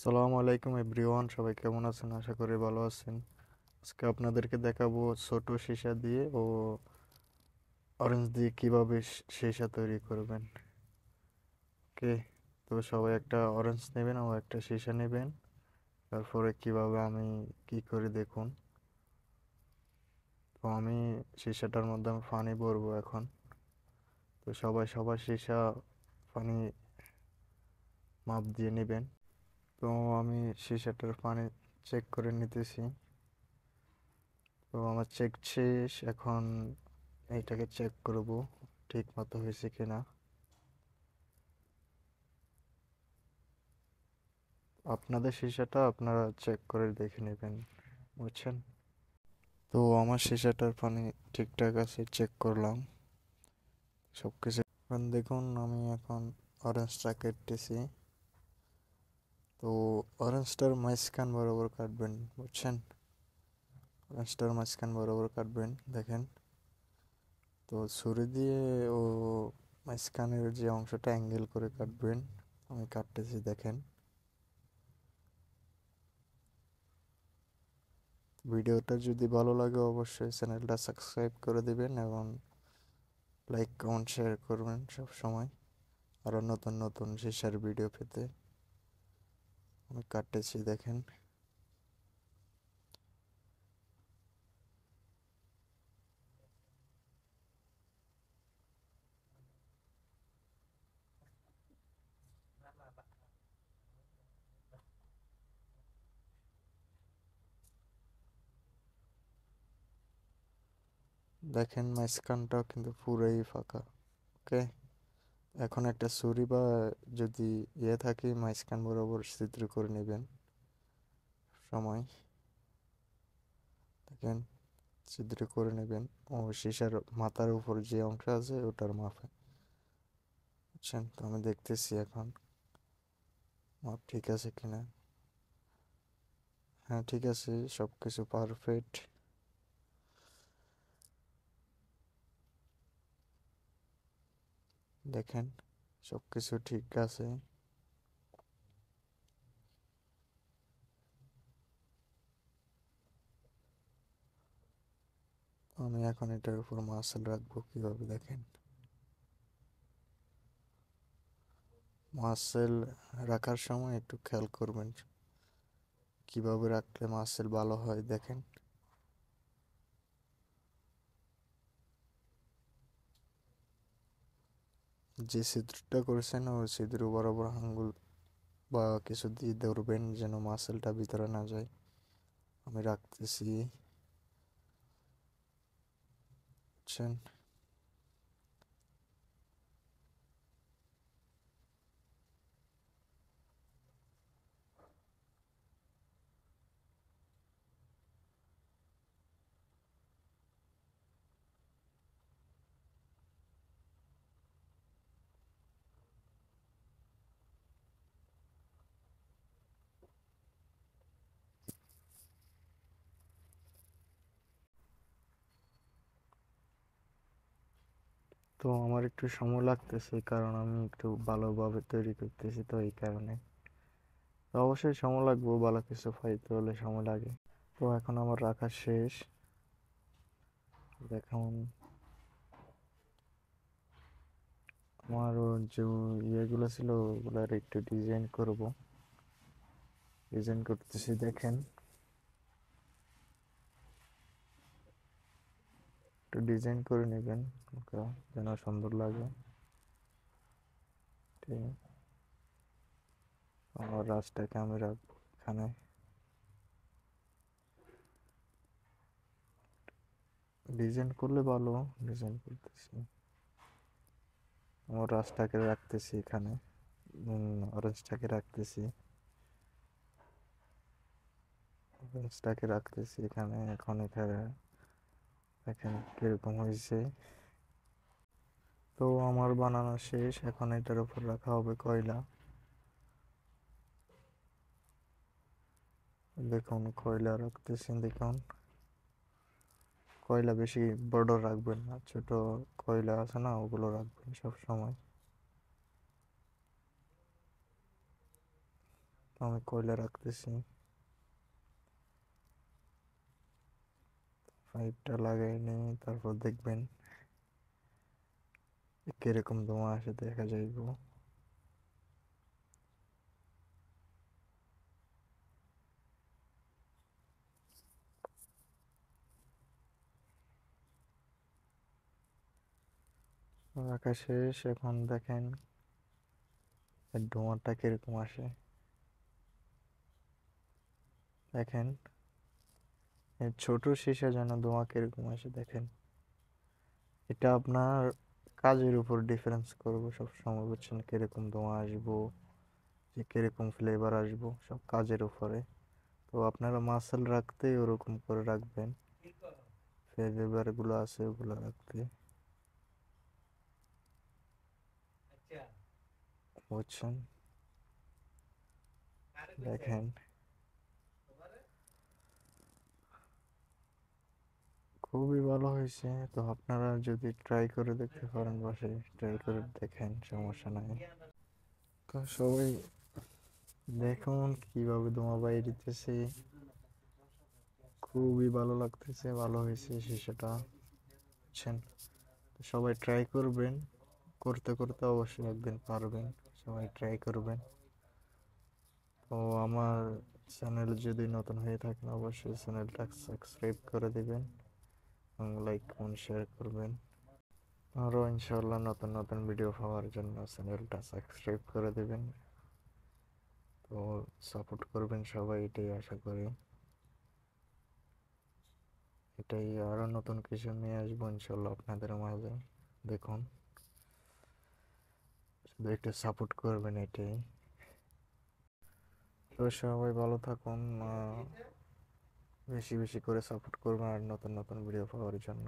সালামু আলাইকুম এভরিওয়ান সবাই কেমন আছেন আশা করি ভালো আছেন আজকে আপনাদেরকে দেখাবো ছোট সীসা দিয়ে ও অরেঞ্জ দিয়ে কীভাবে সীসা তৈরি করবেন ওকে তো সবাই একটা অরেঞ্জ নেবেন ও একটা সীসা নেবেন তারপরে কিভাবে আমি কি করে দেখুন তো আমি সীসাটার মধ্যে আমি ফানি ভরবো এখন তো সবাই সবার সীসা ফানি মাপ দিয়ে নেবেন তো আমি সিসাটার পানি চেক করে নিতেছি তো আমার চেক শেষ এখন এইটাকে চেক করব ঠিক মতো হয়েছে কিনা আপনাদের সিসাটা আপনারা চেক করে দেখে নেবেন বুঝছেন তো আমার সিসাটার পানি ঠিকঠাক আছে চেক করলাম সব কিছু দেখুন আমি এখন অরেঞ্জটা কেটেছি তো অরেঞ্জটার মাঝখান বরাবর কাটবেন বুঝছেন অরেঞ্জটার মাঝখান বরাবর কাটবেন দেখেন তো ছুরি দিয়ে ও মাঝখানের যে অংশটা অ্যাঙ্গেল করে কাটবেন আমি কাটতেছি দেখেন ভিডিওটা যদি ভালো লাগে অবশ্যই চ্যানেলটা সাবস্ক্রাইব করে দিবেন এবং লাইক কমেন্ট শেয়ার করবেন সব সময় আরও নতুন নতুন শেষের ভিডিও পেতে আমি কাটেছি দেখেন দেখেন মাঝখানটাও কিন্তু পুরোই ফাঁকা ওকে এখন একটা ছুরি বা যদি ইয়ে থাকে মাঝখান বরাবর ছিদ্র করে নেবেন সময় দেখেন ছিদ্র করে নেবেন ও সীসার মাথার উপর যে অংশ আছে ওটার মাপে বুঝছেন তো আমি দেখতেছি এখন মাপ ঠিক আছে কিনা হ্যাঁ ঠিক আছে সব কিছু পারফেক্ট দেখেন সব কিছু ঠিক আছে আমি এখন এটার উপর মাসেল রাখবো কিভাবে দেখেন মাসেল রাখার সময় একটু খেয়াল করবেন কিভাবে রাখলে মাসেল ভালো হয় দেখেন যে ছিদ্রটা করেছেন ও ছিদ্র বরাবর আঙ্গুল বা কিছু দিয়ে দৌড়বেন যেন মাসেলটা ভিতরে না যায় আমি রাখতেছি আচ্ছা। তো আমার একটু সময় লাগতেছে কারণ আমি একটু ভালোভাবে তৈরি করতেছি তো এই কারণে তো অবশ্যই সময় লাগবো ভালো কিছু পাইতে হলে সময় লাগে তো এখন আমার রাখা শেষ দেখুন আমার যে ইয়েগুলো ছিল ওগুলার একটু ডিজাইন করব ডিজাইন করতেছি দেখেন একটু ডিজাইন করে নেবেন যেন সুন্দর লাগে ঠিক আমার রাজটাকে আমি রাখবো এখানে ডিজাইন করলে ভালো ডিজাইন করতেছি আমার রাজটাকে রাখতেছি এখানে অরেঞ্জটাকে রাখতেছি অরেঞ্জটাকে রাখতেছি এখানে এখন এখানে দেখেন কিরকম হয়েছে তো আমার বানানো শেষ এখন এটার উপর রাখা হবে কয়লা দেখুন কয়লা রাখতেছেন দেখুন কয়লা বেশি বড় রাখবেন না ছোট কয়লা আছে না ওগুলো রাখবেন সব সময় আমি কয়লা রাখতেছি পাইপটা লাগাই নিয়ে তারপর দেখবেন কিরকম ধোঁয়া আসে দেখা যাইব রাখা শেষ এখন দেখেন ধোঁয়াটা কিরকম আসে দেখেন হ্যাঁ, ছোট সীসা যেন দোয়া কীরকম আসে দেখেন এটা আপনার কাজের উপর ডিফারেন্স করবো সব সময় বুঝছেন কীরকম দোয়া আসবো যে কীরকম ফ্লেভার আসবো সব কাজের উপরে তো আপনারা মাসাল রাখতে ওরকম করে রাখবেন ফ্লেভারগুলো আছে ওগুলো রাখতে আচ্ছা। বুঝছেন দেখেন খুবই ভালো হয়েছে তো আপনারা যদি ট্রাই করে দেখতে পারেন বসে ট্রাই করে দেখেন সমস্যা নাই তো সবাই দেখুন কিভাবে ধোঁয়া দিতেছে খুবই ভালো লাগতেছে ভালো হয়েছে সেটা বুঝছেন সবাই ট্রাই করবেন করতে করতে অবশ্যই একদিন পারবেন সবাই ট্রাই করবেন তো আমার চ্যানেল যদি নতুন হয়ে থাকেন অবশ্যই চ্যানেলটা সাবস্ক্রাইব করে দেবেন লাইক কমেন্ট শেয়ার করবেন আরও ইনশাল্লাহ নতুন নতুন ভিডিও পাওয়ার জন্য চ্যানেলটা সাবস্ক্রাইব করে দেবেন তো সাপোর্ট করবেন সবাই এটাই আশা করি এটাই আরও নতুন কিছু নিয়ে আসবো ইনশাল্লাহ আপনাদের মাঝে দেখুন শুধু একটু সাপোর্ট করবেন এটাই তো সবাই ভালো থাকুন বেশি বেশি করে সাপোর্ট করবেন আর নতুন নতুন ভিডিও পাওয়ার জন্য